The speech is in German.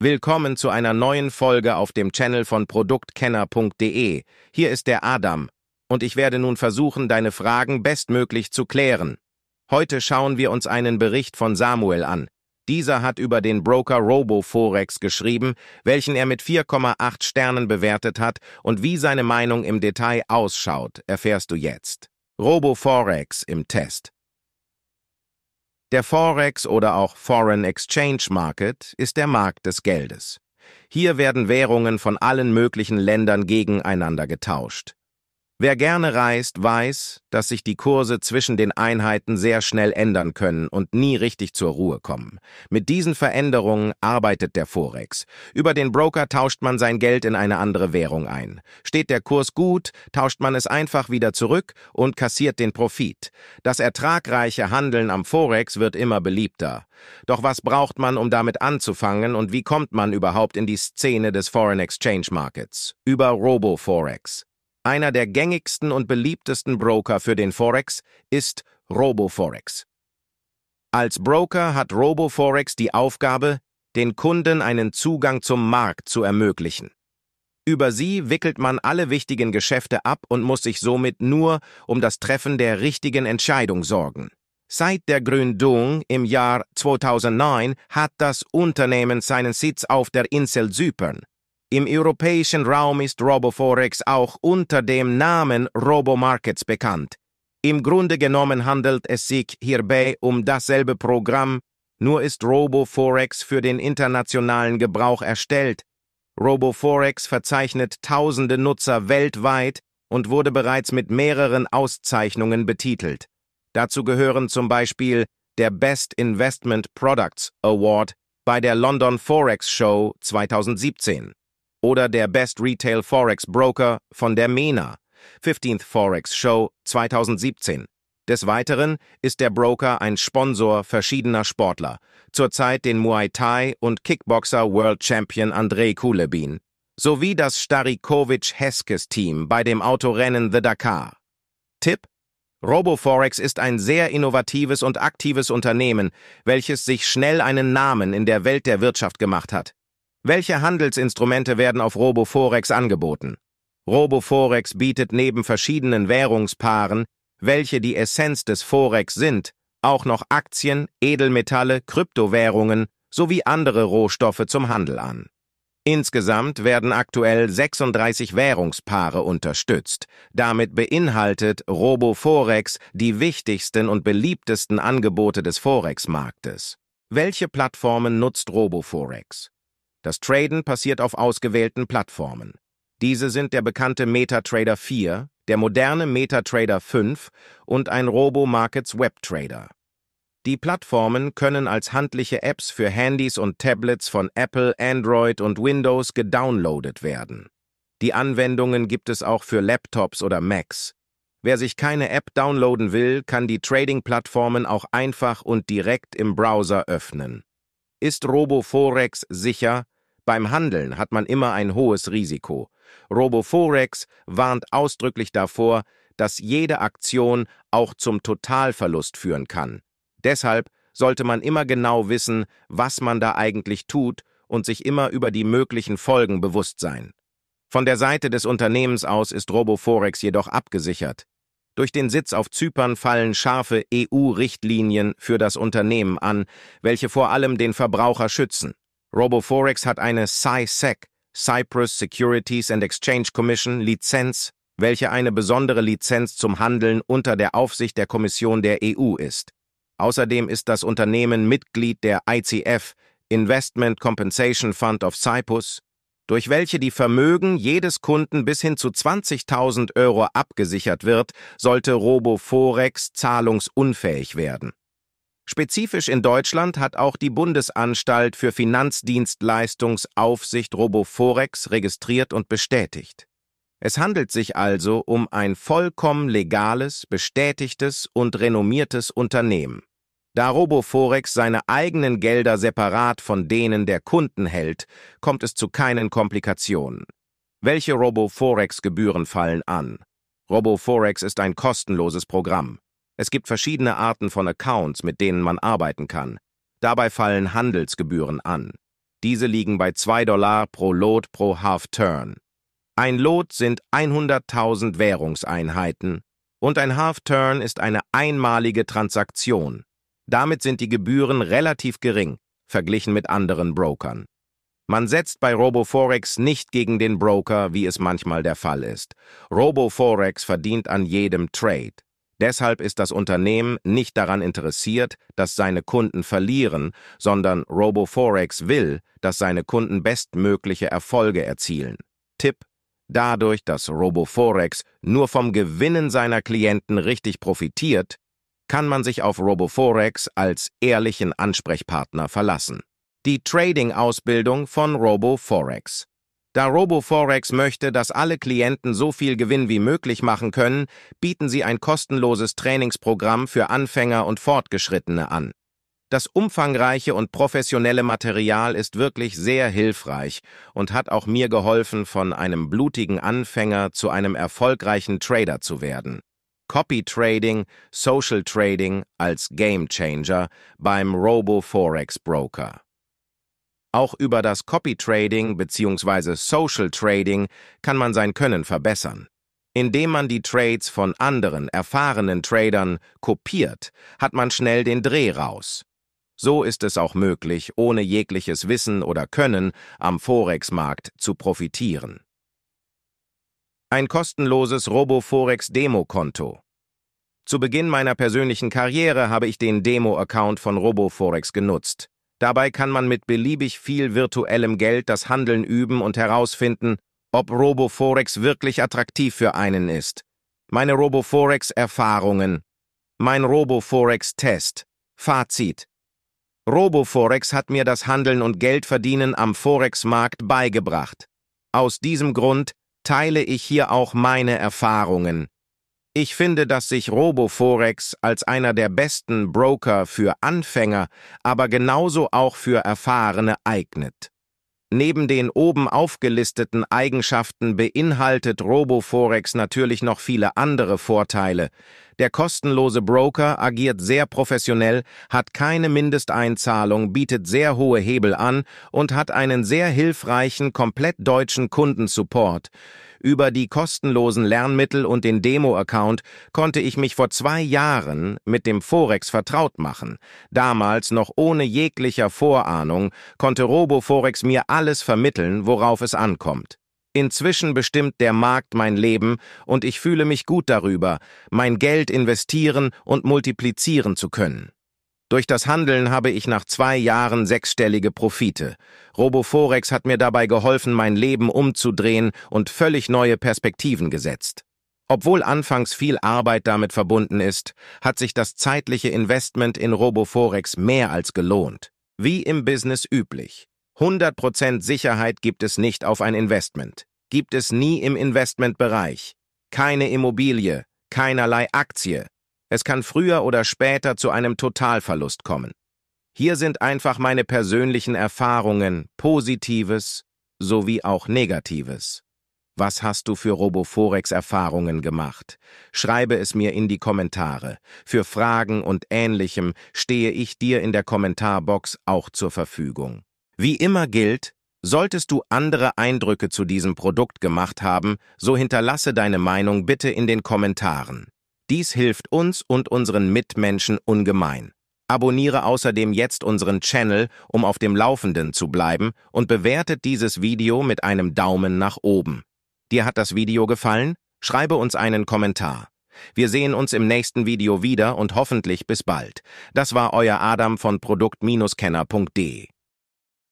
Willkommen zu einer neuen Folge auf dem Channel von produktkenner.de. Hier ist der Adam und ich werde nun versuchen, deine Fragen bestmöglich zu klären. Heute schauen wir uns einen Bericht von Samuel an. Dieser hat über den Broker RoboForex geschrieben, welchen er mit 4,8 Sternen bewertet hat und wie seine Meinung im Detail ausschaut, erfährst du jetzt. RoboForex im Test. Der Forex oder auch Foreign Exchange Market ist der Markt des Geldes. Hier werden Währungen von allen möglichen Ländern gegeneinander getauscht. Wer gerne reist, weiß, dass sich die Kurse zwischen den Einheiten sehr schnell ändern können und nie richtig zur Ruhe kommen. Mit diesen Veränderungen arbeitet der Forex. Über den Broker tauscht man sein Geld in eine andere Währung ein. Steht der Kurs gut, tauscht man es einfach wieder zurück und kassiert den Profit. Das ertragreiche Handeln am Forex wird immer beliebter. Doch was braucht man, um damit anzufangen und wie kommt man überhaupt in die Szene des Foreign Exchange Markets? Über RoboForex. Einer der gängigsten und beliebtesten Broker für den Forex ist RoboForex. Als Broker hat RoboForex die Aufgabe, den Kunden einen Zugang zum Markt zu ermöglichen. Über sie wickelt man alle wichtigen Geschäfte ab und muss sich somit nur um das Treffen der richtigen Entscheidung sorgen. Seit der Gründung im Jahr 2009 hat das Unternehmen seinen Sitz auf der Insel Zypern. Im europäischen Raum ist RoboForex auch unter dem Namen RoboMarkets bekannt. Im Grunde genommen handelt es sich hierbei um dasselbe Programm, nur ist RoboForex für den internationalen Gebrauch erstellt. RoboForex verzeichnet tausende Nutzer weltweit und wurde bereits mit mehreren Auszeichnungen betitelt. Dazu gehören zum Beispiel der Best Investment Products Award bei der London Forex Show 2017 oder der Best Retail Forex Broker von der MENA, 15th Forex Show 2017. Des Weiteren ist der Broker ein Sponsor verschiedener Sportler, zurzeit den Muay Thai und Kickboxer World Champion Andrei Kulebin, sowie das Starikovic-Heskes-Team bei dem Autorennen The Dakar. Tipp? RoboForex ist ein sehr innovatives und aktives Unternehmen, welches sich schnell einen Namen in der Welt der Wirtschaft gemacht hat. Welche Handelsinstrumente werden auf RoboForex angeboten? RoboForex bietet neben verschiedenen Währungspaaren, welche die Essenz des Forex sind, auch noch Aktien, Edelmetalle, Kryptowährungen sowie andere Rohstoffe zum Handel an. Insgesamt werden aktuell 36 Währungspaare unterstützt. Damit beinhaltet RoboForex die wichtigsten und beliebtesten Angebote des Forex-Marktes. Welche Plattformen nutzt RoboForex? Das Traden passiert auf ausgewählten Plattformen. Diese sind der bekannte MetaTrader 4, der moderne MetaTrader 5 und ein RoboMarkets WebTrader. Die Plattformen können als handliche Apps für Handys und Tablets von Apple, Android und Windows gedownloadet werden. Die Anwendungen gibt es auch für Laptops oder Macs. Wer sich keine App downloaden will, kann die Trading-Plattformen auch einfach und direkt im Browser öffnen. Ist Roboforex sicher? Beim Handeln hat man immer ein hohes Risiko. Roboforex warnt ausdrücklich davor, dass jede Aktion auch zum Totalverlust führen kann. Deshalb sollte man immer genau wissen, was man da eigentlich tut und sich immer über die möglichen Folgen bewusst sein. Von der Seite des Unternehmens aus ist Roboforex jedoch abgesichert. Durch den Sitz auf Zypern fallen scharfe EU-Richtlinien für das Unternehmen an, welche vor allem den Verbraucher schützen. RoboForex hat eine CISEC, e Cyprus Securities and Exchange Commission, Lizenz, welche eine besondere Lizenz zum Handeln unter der Aufsicht der Kommission der EU ist. Außerdem ist das Unternehmen Mitglied der ICF, Investment Compensation Fund of Cyprus, durch welche die Vermögen jedes Kunden bis hin zu 20.000 Euro abgesichert wird, sollte RoboForex zahlungsunfähig werden. Spezifisch in Deutschland hat auch die Bundesanstalt für Finanzdienstleistungsaufsicht RoboForex registriert und bestätigt. Es handelt sich also um ein vollkommen legales, bestätigtes und renommiertes Unternehmen. Da Roboforex seine eigenen Gelder separat von denen der Kunden hält, kommt es zu keinen Komplikationen. Welche Roboforex-Gebühren fallen an? Roboforex ist ein kostenloses Programm. Es gibt verschiedene Arten von Accounts, mit denen man arbeiten kann. Dabei fallen Handelsgebühren an. Diese liegen bei 2 Dollar pro Lot pro Half-Turn. Ein Lot sind 100.000 Währungseinheiten und ein Half-Turn ist eine einmalige Transaktion. Damit sind die Gebühren relativ gering, verglichen mit anderen Brokern. Man setzt bei RoboForex nicht gegen den Broker, wie es manchmal der Fall ist. RoboForex verdient an jedem Trade. Deshalb ist das Unternehmen nicht daran interessiert, dass seine Kunden verlieren, sondern RoboForex will, dass seine Kunden bestmögliche Erfolge erzielen. Tipp: Dadurch, dass RoboForex nur vom Gewinnen seiner Klienten richtig profitiert, kann man sich auf RoboForex als ehrlichen Ansprechpartner verlassen. Die Trading-Ausbildung von RoboForex. Da RoboForex möchte, dass alle Klienten so viel Gewinn wie möglich machen können, bieten sie ein kostenloses Trainingsprogramm für Anfänger und Fortgeschrittene an. Das umfangreiche und professionelle Material ist wirklich sehr hilfreich und hat auch mir geholfen, von einem blutigen Anfänger zu einem erfolgreichen Trader zu werden. Copy Trading, Social Trading als Game Changer beim Robo Forex Broker. Auch über das Copy Trading bzw. Social Trading kann man sein Können verbessern. Indem man die Trades von anderen erfahrenen Tradern kopiert, hat man schnell den Dreh raus. So ist es auch möglich, ohne jegliches Wissen oder Können am Forex-Markt zu profitieren. Ein kostenloses RoboForex-Demo-Konto. Zu Beginn meiner persönlichen Karriere habe ich den Demo-Account von RoboForex genutzt. Dabei kann man mit beliebig viel virtuellem Geld das Handeln üben und herausfinden, ob RoboForex wirklich attraktiv für einen ist. Meine RoboForex-Erfahrungen. Mein RoboForex-Test. Fazit. RoboForex hat mir das Handeln und Geldverdienen am Forex-Markt beigebracht. Aus diesem Grund teile ich hier auch meine Erfahrungen. Ich finde, dass sich Roboforex als einer der besten Broker für Anfänger, aber genauso auch für Erfahrene eignet. Neben den oben aufgelisteten Eigenschaften beinhaltet Roboforex natürlich noch viele andere Vorteile, der kostenlose Broker agiert sehr professionell, hat keine Mindesteinzahlung, bietet sehr hohe Hebel an und hat einen sehr hilfreichen, komplett deutschen Kundensupport. Über die kostenlosen Lernmittel und den Demo-Account konnte ich mich vor zwei Jahren mit dem Forex vertraut machen. Damals noch ohne jeglicher Vorahnung konnte RoboForex mir alles vermitteln, worauf es ankommt. Inzwischen bestimmt der Markt mein Leben und ich fühle mich gut darüber, mein Geld investieren und multiplizieren zu können. Durch das Handeln habe ich nach zwei Jahren sechsstellige Profite. Roboforex hat mir dabei geholfen, mein Leben umzudrehen und völlig neue Perspektiven gesetzt. Obwohl anfangs viel Arbeit damit verbunden ist, hat sich das zeitliche Investment in Roboforex mehr als gelohnt. Wie im Business üblich. 100% Sicherheit gibt es nicht auf ein Investment. Gibt es nie im Investmentbereich. Keine Immobilie, keinerlei Aktie. Es kann früher oder später zu einem Totalverlust kommen. Hier sind einfach meine persönlichen Erfahrungen, Positives sowie auch Negatives. Was hast du für Roboforex-Erfahrungen gemacht? Schreibe es mir in die Kommentare. Für Fragen und Ähnlichem stehe ich dir in der Kommentarbox auch zur Verfügung. Wie immer gilt, solltest du andere Eindrücke zu diesem Produkt gemacht haben, so hinterlasse deine Meinung bitte in den Kommentaren. Dies hilft uns und unseren Mitmenschen ungemein. Abonniere außerdem jetzt unseren Channel, um auf dem Laufenden zu bleiben und bewertet dieses Video mit einem Daumen nach oben. Dir hat das Video gefallen? Schreibe uns einen Kommentar. Wir sehen uns im nächsten Video wieder und hoffentlich bis bald. Das war euer Adam von produkt-kenner.de.